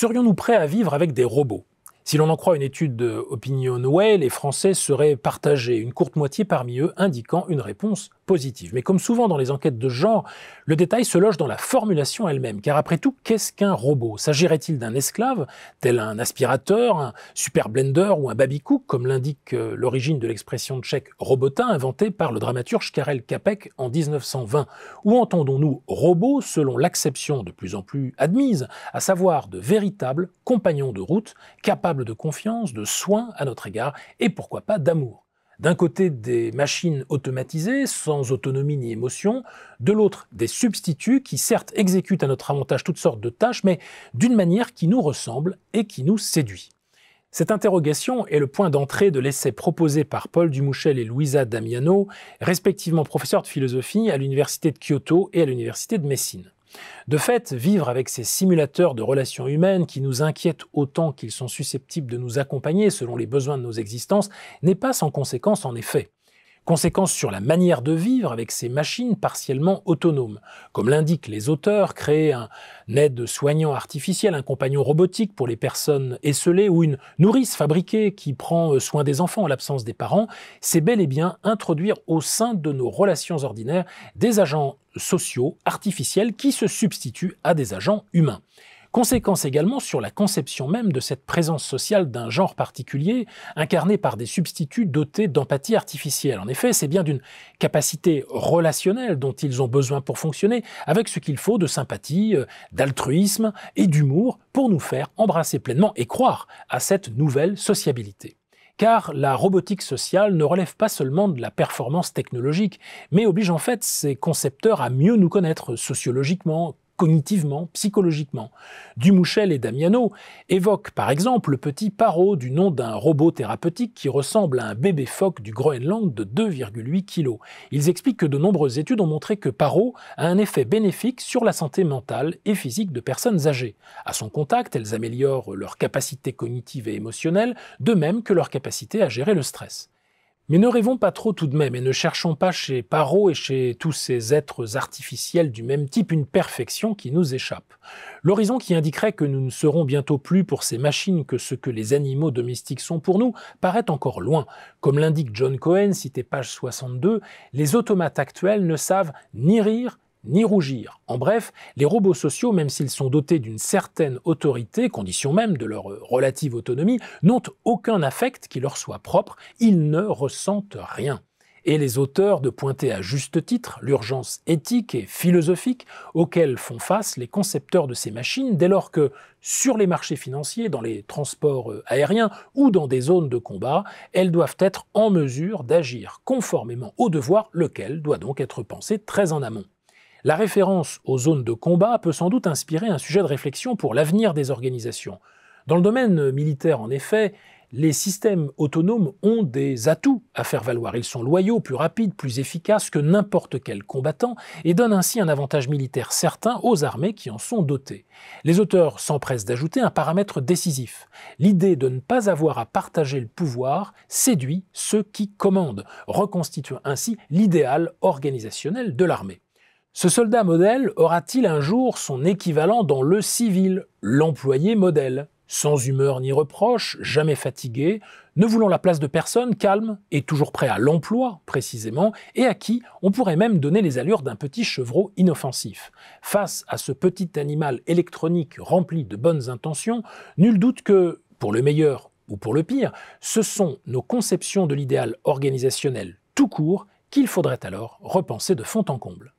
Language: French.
Serions-nous prêts à vivre avec des robots si l'on en croit une étude d'Opinion, way, les Français seraient partagés, une courte moitié parmi eux indiquant une réponse positive. Mais comme souvent dans les enquêtes de genre, le détail se loge dans la formulation elle-même, car après tout, qu'est-ce qu'un robot S'agirait-il d'un esclave, tel un aspirateur, un super blender ou un baby comme l'indique euh, l'origine de l'expression tchèque robotin inventée par le dramaturge Karel Capek en 1920 Ou entendons-nous robot selon l'acception de plus en plus admise, à savoir de véritables compagnons de route capables de confiance, de soins à notre égard, et pourquoi pas d'amour. D'un côté, des machines automatisées, sans autonomie ni émotion, de l'autre, des substituts qui certes exécutent à notre avantage toutes sortes de tâches, mais d'une manière qui nous ressemble et qui nous séduit. Cette interrogation est le point d'entrée de l'essai proposé par Paul Dumouchel et Louisa Damiano, respectivement professeurs de philosophie à l'Université de Kyoto et à l'Université de Messine. De fait, vivre avec ces simulateurs de relations humaines qui nous inquiètent autant qu'ils sont susceptibles de nous accompagner selon les besoins de nos existences n'est pas sans conséquence en effet. Conséquences sur la manière de vivre avec ces machines partiellement autonomes. Comme l'indiquent les auteurs, créer un aide soignant artificiel, un compagnon robotique pour les personnes esselées ou une nourrice fabriquée qui prend euh, soin des enfants en l'absence des parents, c'est bel et bien introduire au sein de nos relations ordinaires des agents sociaux, artificiels, qui se substituent à des agents humains. Conséquence également sur la conception même de cette présence sociale d'un genre particulier, incarnée par des substituts dotés d'empathie artificielle. En effet, c'est bien d'une capacité relationnelle dont ils ont besoin pour fonctionner, avec ce qu'il faut de sympathie, euh, d'altruisme et d'humour pour nous faire embrasser pleinement et croire à cette nouvelle sociabilité car la robotique sociale ne relève pas seulement de la performance technologique, mais oblige en fait ses concepteurs à mieux nous connaître sociologiquement, cognitivement, psychologiquement. Dumouchel et Damiano évoquent par exemple le petit paro du nom d'un robot thérapeutique qui ressemble à un bébé phoque du Groenland de 2,8 kg. Ils expliquent que de nombreuses études ont montré que paro a un effet bénéfique sur la santé mentale et physique de personnes âgées. À son contact, elles améliorent leur capacité cognitive et émotionnelle, de même que leur capacité à gérer le stress. Mais ne rêvons pas trop tout de même et ne cherchons pas chez Parot et chez tous ces êtres artificiels du même type une perfection qui nous échappe. L'horizon qui indiquerait que nous ne serons bientôt plus pour ces machines que ce que les animaux domestiques sont pour nous paraît encore loin. Comme l'indique John Cohen, cité page 62, les automates actuels ne savent ni rire ni rougir. En bref, les robots sociaux, même s'ils sont dotés d'une certaine autorité, condition même de leur euh, relative autonomie, n'ont aucun affect qui leur soit propre, ils ne ressentent rien. Et les auteurs de pointer à juste titre l'urgence éthique et philosophique auxquelles font face les concepteurs de ces machines dès lors que, sur les marchés financiers, dans les transports euh, aériens ou dans des zones de combat, elles doivent être en mesure d'agir conformément au devoir, lequel doit donc être pensé très en amont. La référence aux zones de combat peut sans doute inspirer un sujet de réflexion pour l'avenir des organisations. Dans le domaine militaire, en effet, les systèmes autonomes ont des atouts à faire valoir. Ils sont loyaux, plus rapides, plus efficaces que n'importe quel combattant et donnent ainsi un avantage militaire certain aux armées qui en sont dotées. Les auteurs s'empressent d'ajouter un paramètre décisif. L'idée de ne pas avoir à partager le pouvoir séduit ceux qui commandent, reconstituant ainsi l'idéal organisationnel de l'armée. Ce soldat modèle aura-t-il un jour son équivalent dans le civil, l'employé modèle Sans humeur ni reproche, jamais fatigué, ne voulant la place de personne, calme et toujours prêt à l'emploi, précisément, et à qui on pourrait même donner les allures d'un petit chevreau inoffensif. Face à ce petit animal électronique rempli de bonnes intentions, nul doute que, pour le meilleur ou pour le pire, ce sont nos conceptions de l'idéal organisationnel tout court qu'il faudrait alors repenser de fond en comble.